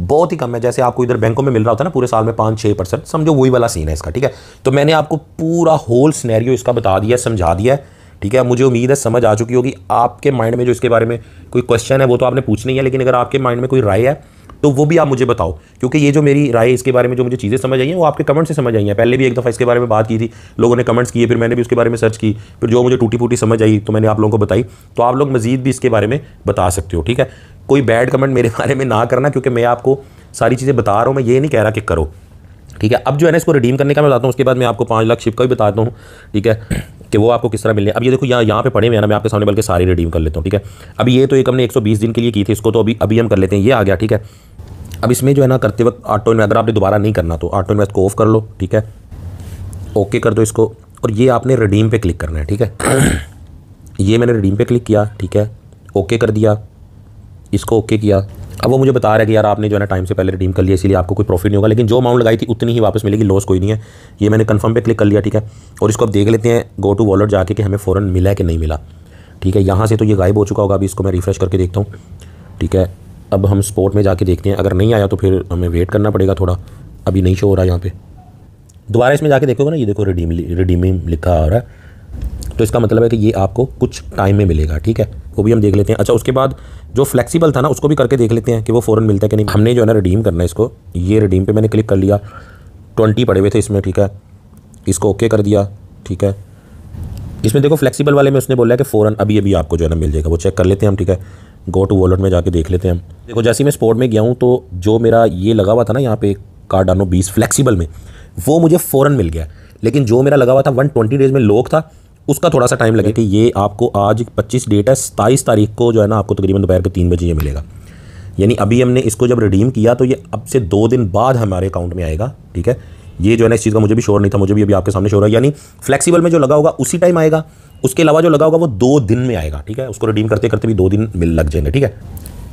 बहुत ही कम है जैसे आपको इधर बैंकों में मिल रहा होता है ना पूरे साल में पाँच छः परसेंट समझो वही वाला सीन है इसका ठीक है तो मैंने आपको पूरा होल स्नैरियो इसका बता दिया समझा दिया है ठीक है मुझे उम्मीद है समझ आ चुकी होगी आपके माइंड में जो इसके बारे में कोई क्वेश्चन है वो तो आपने पूछनी है लेकिन अगर आपके माइंड में कोई राय है तो वो भी आप मुझे बताओ क्योंकि ये जो मेरी राय इसके बारे में जो मुझे चीज़ें समझ आई हैं वो आपके कमेंट से समझ आई हैं पहले भी एक दफ़ा इसके बारे में बात की थी लोगों ने कमेंट्स किए फिर मैंने भी उसके बारे में सर्च की फिर जो मुझे टूटी फूटी समझ आई तो मैंने आप लोगों को बताई तो आप लोग मजीद भी इसके बारे में बता सकते हो ठीक है कोई बैड कमेंट मेरे बारे में ना करना क्योंकि मैं आपको सारी चीज़ें बता रहा हूँ मैं ये नहीं कह रहा कि करो ठीक है अब जो है ना इसको रिडीम करने का मैं बताता हूँ उसके बाद मैं आपको पाँच लाख शिप का भी बताता हूँ ठीक है कि वो आपको किस तरह मिलने अब ये देखो यहाँ यहाँ पे पढ़े हुए हैं ना मैं आपके सामने बल्कि सारी रिडीम कर लेता हूँ ठीक है अभी ये तो एक हमने 120 दिन के लिए की थी इसको तो अभी अभी हम कर लेते हैं ये आ गया ठीक है अब इसमें जो है ना करते वक्त ऑटो इन्वेस्ट अगर आपने दोबारा नहीं करना तो ऑटो इन्वेस्ट को ऑफ कर लो ठीक है ओके कर दो इसको और ये आपने रिडीम पे क्लिक करना है ठीक है ये मैंने रिडीम पे क्लिक किया ठीक है ओके कर दिया इसको ओके किया अब वो मुझे बता रहा है कि यार आपने जो है ना टाइम से पहले रिडीम कर लिया इसलिए आपको कोई प्रॉफिट नहीं होगा लेकिन जो अमाउंट लगाई थी उतनी ही वापस मिलेगी लॉस कोई नहीं है ये मैंने कन्फर्म पे क्लिक कर लिया ठीक है और इसको आप देख लेते हैं गो टू वॉलेट जाके कि हमें फ़ौरन मिला है कि नहीं मिला ठीक है यहाँ से तो ये गायब हो चुका होगा अभी इसको मैं रिफ़्रेश करके देखता हूँ ठीक है अब हम स्पोर्ट में जाके देखते हैं अगर नहीं आया तो फिर हमें वेट करना पड़ेगा थोड़ा अभी नहीं शो हो रहा यहाँ पर दोबारा इसमें जाके देखोगे ना ये देखो रिडीम रिडीमिंग लिखा आ रहा है तो इसका मतलब है कि ये आपको कुछ टाइम में मिलेगा ठीक है वो भी हम देख लेते हैं अच्छा उसके बाद जो फ्लेक्सिबल था ना उसको भी करके देख लेते हैं कि वो फ़ौरन मिलता है कि नहीं हमने जो है ना रिडीम करना है इसको ये रिडीम पर मैंने क्लिक कर लिया ट्वेंटी पड़े हुए थे इसमें ठीक है इसको ओके कर दिया ठीक है इसमें देखो फ्लेक्सिबल वाले में उसने बोला है कि फ़ौरन अभी अभी आपको जो है ना मिल जाएगा वो चेक कर लेते हैं हम ठीक है गो टू वॉलेट में जाके देख लेते हैं हम देखो जैसे मैं स्पोर्ट में गया हूँ तो जो मेरा ये लगा हुआ था ना यहाँ पे कार्डानो बीस फ्लेक्सिबल में वो मुझे फ़ौरन मिल गया लेकिन जो मेरा लगा हुआ था वन ट्वेंटी डेज़ में लोक था उसका थोड़ा सा टाइम लगे कि ये आपको आज पच्चीस डेट है सताईस तारीख को जो है ना आपको तकरीबन दोपहर के तीन बजे ये मिलेगा यानी अभी हमने इसको जब रिडीम किया तो ये अब से दो दिन बाद हमारे अकाउंट में आएगा ठीक है ये जो है ना इस चीज़ का मुझे भी शोर नहीं था मुझे भी अभी आपके सामने शोर है यानी फ्लेक्सीबल में जो लगा होगा उसी टाइम आएगा उसके अलावा जो लगा होगा वो दो दिन में आएगा ठीक है उसको रिडीम करते करते भी दो दिन मिल लग जाएंगे ठीक है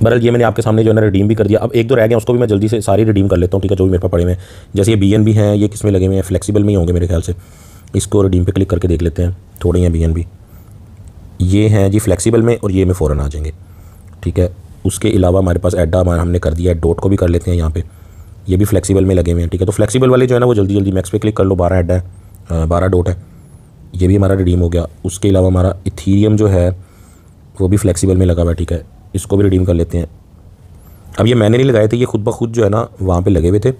बरल ये मैंने आपके सामने जो है ना रिडीम भी कर दिया अब एक दो रह गया उसको भी मैं जल्दी से सारी रिडीम कर लेता हूँ ठीक है जो भी मेरे पास पड़े हुए हैं जैसे ये बी एन भी हैं ये किस में लगे हुए हैं फ्लेक्सिबल में ही होंगे मेरे ख्याल से इसको रिडीम पे क्लिक करके देख लेते हैं थोड़े हैं बी ये हैं जी फ्लेक्सिबल में और ये में फ़ौरन आ जाएंगे ठीक है उसके अलावा हमारे पास एडा हमारा हमने कर दिया है डॉट को भी कर लेते हैं यहाँ पे ये भी फ्लेक्सिबल में लगे हुए हैं ठीक है तो फ्लेक्सिबल वाले जो है ना वो जल्दी जल्दी मैक्स पे क्लिक कर लो बारह एडा है बारह डॉट है ये भी हमारा रिडीम हो गया उसके अलावा हमारा इथीरियम जो है वो भी फ्लैक्सीबल में लगा हुआ है ठीक है इसको भी रिडीम कर लेते हैं अब ये मैंने नहीं लगाए थे ये खुद ब खुद जो है ना वहाँ पर लगे हुए थे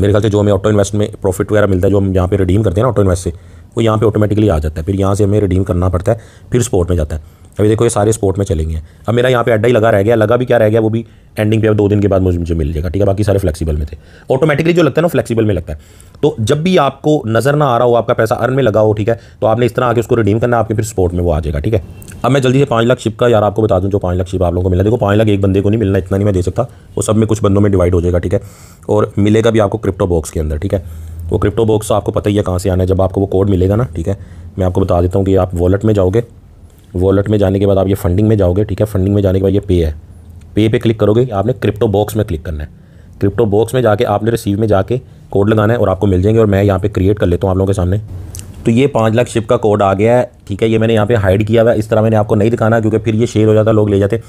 मेरे ख्याल से जो हमें ऑटो इन्वेस्ट में प्रॉफिट वगैरह मिलता है जो हम यहाँ पे रिडीम करते हैं ना ऑटो इन्वेस्ट से वो यहाँ पे ऑटोमेटिकली आ जाता है फिर यहाँ से हमें रिडीम करना पड़ता है फिर स्पोर्ट में जाता है अभी देखो ये सारे स्पोर्ट में चलेंगे अब मेरा यहाँ पे अड्डा ही लगा रह गया लगा भी क्या रह गया वो भी एंडिंग पे अब दो दिन के बाद मुझे मुझे मिल जाएगा ठीक है बाकी सारे फ्लेक्सिबल में थे ऑटोमेटिकली जो लगता है ना फ्लेक्सिबल में लगता है तो जब भी आपको नज़र ना आ रहा हो आपका पैसा अर्न में लगा हो ठीक है तो आपने इस तरह आके उसको रिडीम करना आपके फिर स्पोर्ट में वो आ जाएगा ठीक है अब मैं जल्दी से पाँच लाख शिप का यार आपको बता दूँ जो पाँच लाख शिप आप लोगों को मिला देखो पाँच लाख एक बंदे को नहीं मिलना इतना नहीं मैं दे सकता वो सब में कुछ बंदों में डिवाइड हो जाएगा ठीक है और मिलेगा भी आपको क्रिप्टो बॉक्स के अंदर ठीक है वो क्रिप्टो तो बॉक्स आपको पता ही है कहाँ से आना है जब आपको वो कोड मिलेगा ना ठीक है मैं आपको बता देता हूँ कि आप वॉलेट में जाओगे वॉलेट में जाने के बाद आप ये फंडिंग में जाओगे ठीक है फंडिंग में जाने के बाद ये पे है पे पे क्लिक करोगे आपने क्रिप्टो बॉक्स में क्लिक करना है क्रिप्टो बॉक्स में जाके आपने रिसीव में जाके कोड लगाना है और आपको मिल जाएंगे और मैं यहाँ पे क्रिएट कर लेता हूँ आप लोगों के सामने तो ये पाँच लाख शिप का कोड आ गया है ठीक है ये मैंने यहाँ पे हाइड किया हुआ है इस तरह मैंने आपको नहीं दिखाना क्योंकि फिर ये शेयर हो जाता लोग ले जाते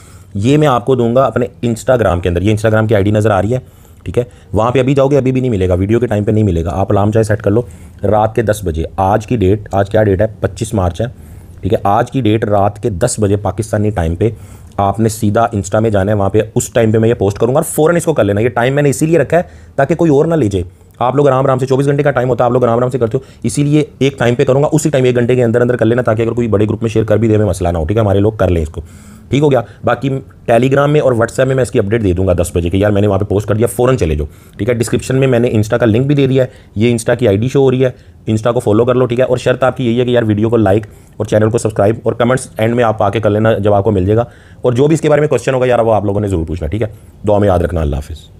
ये मैं आपको दूंगा अपने इंस्टाग्राम के अंदर ये इंस्टाग्राम की आई नज़र आ रही है ठीक है वहाँ पर अभी जाओगे अभी भी नहीं मिलेगा वीडियो के टाइम पर नहीं मिलेगा आप अलार्म चाहे सेट कर लो रात के दस बजे आज की डेट आज क्या डेट है पच्चीस मार्च है ठीक है आज की डेट रात के दस बजे पाकिस्तानी टाइम पर आपने सीधा इंस्टा में जाना है वहाँ पे उस टाइम पे मैं ये पोस्ट करूँगा और फ़ौरन इसको कर लेना ये टाइम मैंने इसीलिए रखा है ताकि कोई और ना लीजिए आप लोग आराम आराम से चौबीस घंटे का टाइम होता है आप लोग आराम आराम से करते हो इसीलिए एक टाइम पे करूँगा उसी टाइम एक घंटे के अंदर अंदर कर लेना ताकि अगर कोई बड़े ग्रुप में शेयर कर भी दे मैं मसला ना हो ठीक है हमारे लोग कर लें इसको ठीक हो गया बाकी टेलीग्राम में और व्हाट्सएप में मैं इसकी अपडेट दे दूंगा दस बजे के यार मैंने वहाँ पे पोस्ट कर दिया फ़ौरन चले जाओ ठीक है डिस्क्रिप्शन में मैंने इंस्टा का लिंक भी दे दिया है ये इंस्टा की आईडी शो हो रही है इंस्टा को फॉलो कर लो ठीक है और शर्त आपकी यही है कि यार वीडियो को लाइक और चैनल को सब्सक्राइब और कमेंट्स एंड में आप आके कर लेना जब आपको मिल जाएगा और जो भी इसके बारे में क्वेश्चन होगा यार वो आप लोगों ने जरूर पूछना ठीक है दो में याद रखना अल्लाह हाफिज़